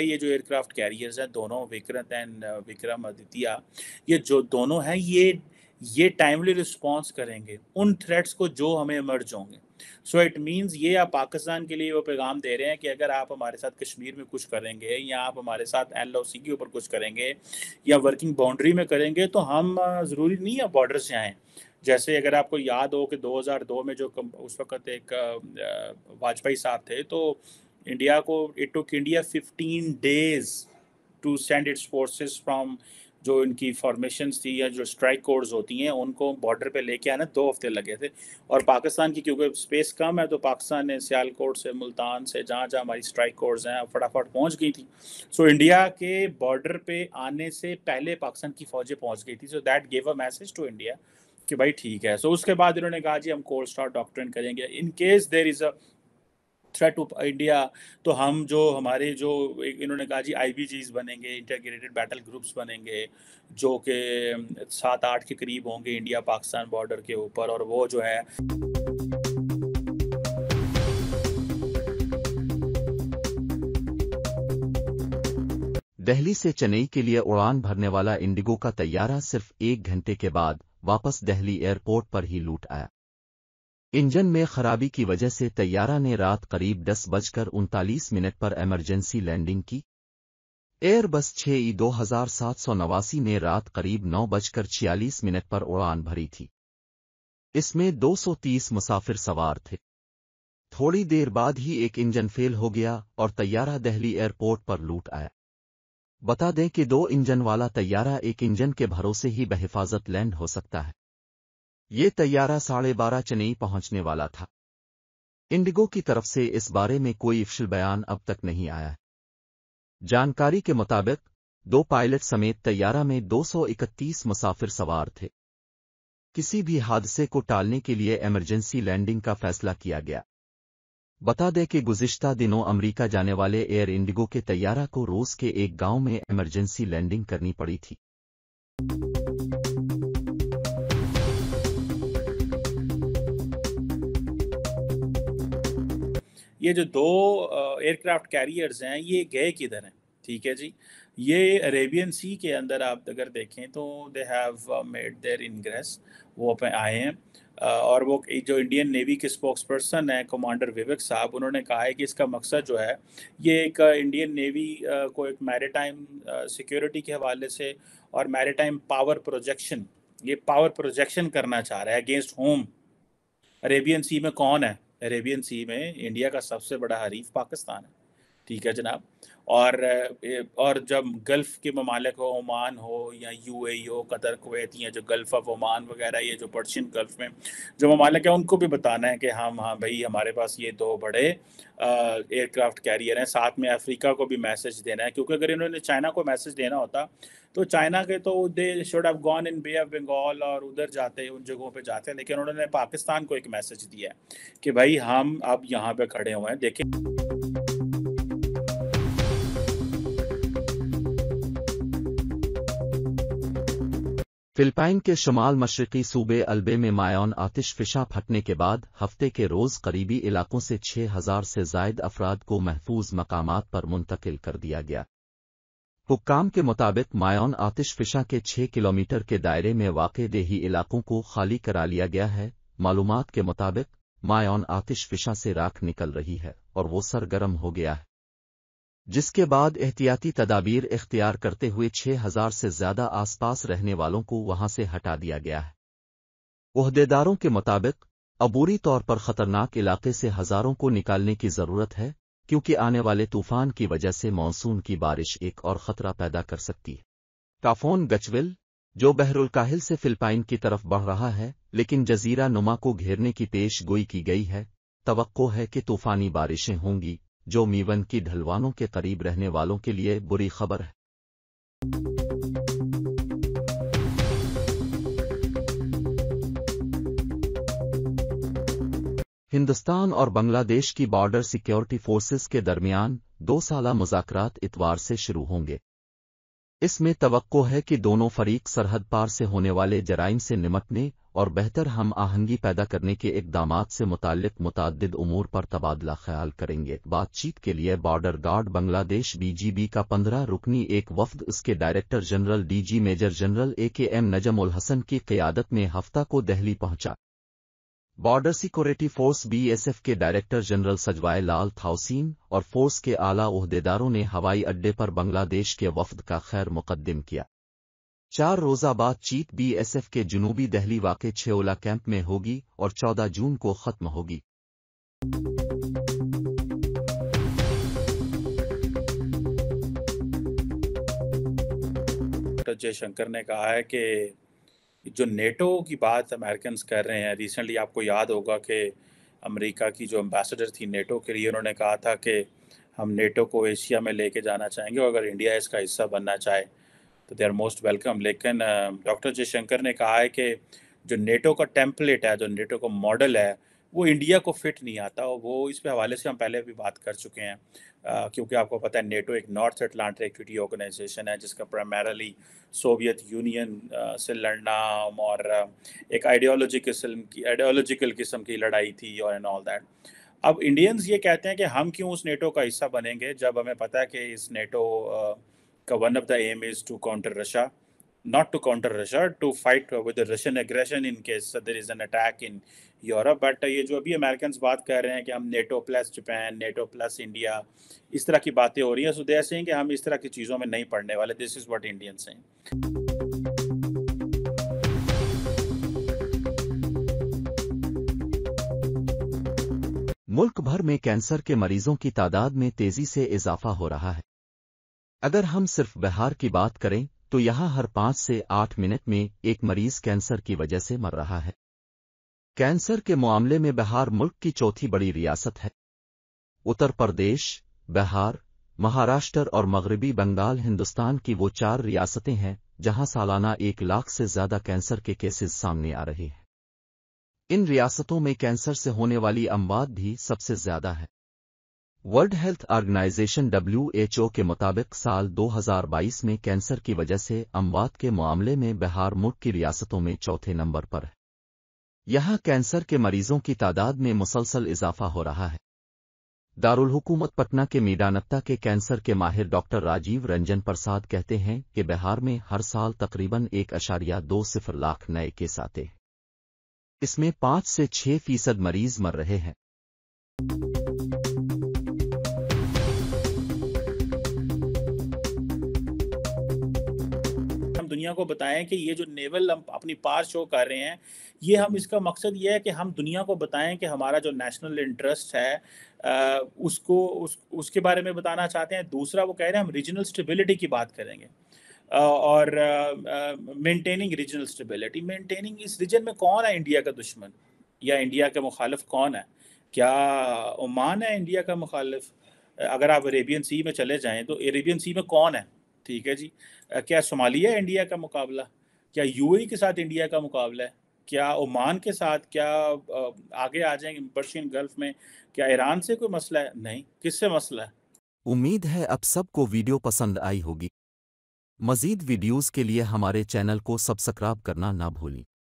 ये जो aircraft carriers हैं दोनों विक्रत एंड विक्रम आदित्य ये जो दोनों हैं ये ये टाइमली रिस्पॉन्स करेंगे उन थ्रेट्स को जो हमें इमर्ज होंगे सो इट मीन्स ये आप पाकिस्तान के लिए वो पैगाम दे रहे हैं कि अगर आप हमारे साथ कश्मीर में कुछ करेंगे या आप हमारे साथ एल के ऊपर कुछ करेंगे या वर्किंग बाउंड्री में करेंगे तो हम ज़रूरी नहीं है बॉर्डर से आएँ जैसे अगर आपको याद हो कि 2002 में जो उस वक्त एक वाजपेयी साहब थे तो इंडिया को it took India 15 days to send its forces from जो इनकी फॉर्मेशन थी या जो स्ट्राइक कोर्स होती हैं उनको बॉर्डर पे लेके आना दो हफ्ते लगे थे और पाकिस्तान की क्योंकि स्पेस कम है तो पाकिस्तान ने सियालकोट से मुल्तान से जहाँ जहाँ हमारी स्ट्राइक कोर्स हैं फटाफट पहुँच गई थी सो so, इंडिया के बॉर्डर पे आने से पहले पाकिस्तान की फ़ौजें पहुँच गई थी so that gave a message to India कि भाई ठीक है सो so, उसके बाद इन्होंने कहा जी हम कोल्ड स्टार डॉक्टर करेंगे in case there is a threat of India तो हम जो हमारे जो एक इन्होंने कहा जी आई बनेंगे इंटरग्रेटेड बैटल ग्रुप्स बनेंगे जो कि सात आठ के करीब होंगे इंडिया पाकिस्तान बॉर्डर के ऊपर और वो जो है दिल्ली से चेन्नई के लिए उड़ान भरने वाला इंडिगो का तैयारा सिर्फ एक घंटे के बाद वापस दिल्ली एयरपोर्ट पर ही लूट आया इंजन में खराबी की वजह से तैयारा ने रात करीब दस बजकर उनतालीस मिनट पर इमरजेंसी लैंडिंग की एयरबस छह ई दो हजार सात सौ नवासी ने रात करीब नौ बजकर छियालीस मिनट पर उड़ान भरी थी इसमें दो सौ तीस मुसाफिर सवार थे थोड़ी देर बाद ही एक इंजन फेल हो गया और तैयारा दहली एयरपोर्ट पर लूट आया बता दें कि दो इंजन वाला तैयारा एक इंजन के भरोसे ही बहिफाजत लैंड हो सकता है ये तैयारा साढ़े बारह चेन्नई पहुंचने वाला था इंडिगो की तरफ से इस बारे में कोई इफ्शल बयान अब तक नहीं आया है जानकारी के मुताबिक दो पायलट समेत तैयारा में 231 मुसाफिर सवार थे किसी भी हादसे को टालने के लिए इमरजेंसी लैंडिंग का फैसला किया गया बता दें कि गुजश्ता दिनों अमेरिका जाने वाले एयर इंडिगो के तैयारा को रूस के एक गांव में इमरजेंसी लैंडिंग करनी पड़ी थी ये जो दो एयरक्राफ्ट कैरियर्स हैं ये गए किधर हैं ठीक है जी ये अरेबियन सी के अंदर आप अगर देखें तो they have made their ingress वो आए हैं और वो जो इंडियन नेवी के स्पोक्स पर्सन है कमांडर विवेक साहब उन्होंने कहा है कि इसका मकसद जो है ये एक इंडियन uh, नेवी uh, को एक मैरिटाइम सिक्योरिटी uh, के हवाले से और मैरिटाइम पावर प्रोजेक्शन ये पावर प्रोजेक्शन करना चाह रहा है अगेंस्ट होम अरेबियन सी में कौन है अरेबियन सी में इंडिया का सबसे बड़ा हरीफ पाकिस्तान है ठीक है जनाब और और जब गल्फ़ के ममालिक हो ओमान हो या यू ए हो कतर कुवैत या जो गल्फ़ ऑफ ओमान वगैरह ये जो पर्शियन गल्फ़ में जो ममालिक हैं उनको भी बताना है कि हम हाँ, हाँ भाई हमारे पास ये दो बड़े एयरक्राफ्ट कैरियर हैं साथ में अफ्रीका को भी मैसेज देना है क्योंकि अगर इन्होंने चाइना को मैसेज देना होता तो चाइना के तो they should have gone in Bay of Bengal और उधर जाते उन जगहों पे जाते हैं लेकिन उन्होंने पाकिस्तान को एक मैसेज दिया है कि भाई हम अब यहाँ पे खड़े हुए हैं देखें फिलिपाइन के शुमाल मशरकी सूबे अलबे में आतिश फिशा फटने के बाद हफ्ते के रोज करीबी इलाकों से छह हजार से जायद अफराद को महफूज मकाम पर मुंतकिल कर दिया गया हुक्काम के मुताबिक आतिश फिशा के छह किलोमीटर के दायरे में वाक़ देही इलाकों को खाली करा लिया गया है मालूम के मुताबिक मायान आतिश फिशा से राख निकल रही है और वो सरगर्म हो गया है जिसके बाद एहतियाती तदाबीर इख्तियार करते हुए 6000 से ज्यादा आसपास रहने वालों को वहां से हटा दिया गया है उहदेदारों के मुताबिक अबूरी तौर पर खतरनाक इलाके से हजारों को निकालने की जरूरत है क्योंकि आने वाले तूफान की वजह से मानसून की बारिश एक और खतरा पैदा कर सकती है काफोन गचविल जो बहरुल से फिलिपाइन की तरफ बढ़ रहा है लेकिन जजीरा नुमा को घेरने की पेश गोई की गई है तो है कि तूफानी बारिशें होंगी जो मीवन की ढलवानों के करीब रहने वालों के लिए बुरी खबर है हिंदुस्तान और बांग्लादेश की बॉर्डर सिक्योरिटी फोर्सेस के दरमियान दो साल मुजाकरात इतवार से शुरू होंगे इसमें तो है कि दोनों फरीक सरहद पार से होने वाले जराइम से निमटने और बेहतर हम आहंगी पैदा करने के इकदाम से मुतक मुतद उमूर पर तबादला ख्याल करेंगे बातचीत के लिए बॉर्डर गार्ड बंग्लादेश बीजीबी का पंद्रह रुकनी एक वफद इसके director general DG major general A K M नजम उल हसन की क्यादत में हफ्ता को दहली पहुंचा बॉर्डर सिक्योरिटी फोर्स बीएसएफ के डायरेक्टर जनरल सजवाए लाल थाउसीन और फोर्स के आला उहदेदारों ने हवाई अड्डे पर बांग्लादेश के वफद का खैर मुकदम किया चार रोजा बातचीत बीएसएफ के जुनूबी दहली वाके छेओला कैंप में होगी और 14 जून को खत्म होगी जयशंकर ने कहा है कि जो नेटो की बात अमेरिकन कर रहे हैं रिसेंटली आपको याद होगा कि अमेरिका की जो एम्बेसडर थी नेटो के लिए उन्होंने कहा था कि हम नेटो को एशिया में लेके जाना चाहेंगे और अगर इंडिया इसका हिस्सा बनना चाहे तो दे आर मोस्ट वेलकम लेकिन डॉक्टर जयशंकर ने कहा है कि जो नेटो का टेम्पलेट है जो नेटो का मॉडल है वो इंडिया को फिट नहीं आता और वो इस पे हवाले से हम पहले भी बात कर चुके हैं आ, क्योंकि आपको पता है नेटो एक नॉर्थ अटलांटिक ट्रीटी ऑर्गेनाइजेशन है जिसका प्राइमरली सोवियत यूनियन से लड़ना और एक आइडियोलॉजी किस्म की आइडियोलॉजिकल किस्म की लड़ाई थी और एंड ऑल दैट अब इंडियंस ये कहते हैं कि हम क्यों उस नेटो का हिस्सा बनेंगे जब हमें पता है कि इस नेटो का one of the aim is to counter Russia not to counter Russia, to fight with the Russian aggression in case uh, there is an attack in Europe. Europe but uh, ये जो अभी American बात कर रहे हैं कि हम NATO plus Japan NATO plus India इस तरह की बातें हो रही हैं they are saying कि हम इस तरह की चीज़ों में नहीं पढ़ने वाले This is what Indians say. मुल्क भर में कैंसर के मरीजों की तादाद में तेजी से इजाफा हो रहा है अगर हम सिर्फ बिहार की बात करें तो यहां हर पांच से आठ मिनट में एक मरीज कैंसर की वजह से मर रहा है कैंसर के मामले में बिहार मुल्क की चौथी बड़ी रियासत है उत्तर प्रदेश बिहार महाराष्ट्र और मगरबी बंगाल हिंदुस्तान की वो चार रियासतें हैं जहां सालाना एक लाख से ज्यादा कैंसर के केसेस सामने आ रहे हैं इन रियासतों में कैंसर से होने वाली अमवात भी सबसे ज्यादा है वर्ल्ड हेल्थ ऑर्गेनाइजेशन डब्ल्यूएचओ के मुताबिक साल 2022 में कैंसर की वजह से अमवात के मामले में बिहार मुल्क की रियासतों में चौथे नंबर पर है यहां कैंसर के मरीजों की तादाद में मुसलसल इजाफा हो रहा है दारुलहुकूमत पटना के मीडानत्ता के कैंसर के माहिर डॉक्टर राजीव रंजन प्रसाद कहते हैं कि बिहार में हर साल तकरीबन एक अशारिया दो सिफर लाख नए केस आते हैं इसमें पांच से छह फीसद मरीज मर रहे हैं दुनिया को बताएं कि ये जो नेवल हम अपनी पार शो कर रहे हैं ये हम हम्म। इसका मकसद ये है कि हम दुनिया को बताएं कि हमारा जो नेशनल इंटरेस्ट है आ, उसको उस उसके बारे में बताना चाहते हैं दूसरा वो कह रहे हैं हम रीजनल स्टेबिलिटी की बात करेंगे और मेंटेनिंग रीजनल स्टेबिलिटी मेंटेनिंग इस रीजन में कौन है इंडिया का दुश्मन या इंडिया के मुखालफ कौन है क्या ओमान है इंडिया का मुखालफ अगर आप अरेबियन सी में चले जाएं तो अरेबियन सी में कौन है ठीक है जी क्या सोमालिया इंडिया का मुकाबला क्या यू के साथ इंडिया का मुकाबला है क्या ओमान के साथ क्या आगे आ जाएंगे पर्शियन गल्फ में क्या ईरान से कोई मसला है नहीं किससे मसला है उम्मीद है अब सबको वीडियो पसंद आई होगी मजीद वीडियोस के लिए हमारे चैनल को सब्सक्राइब करना ना भूलें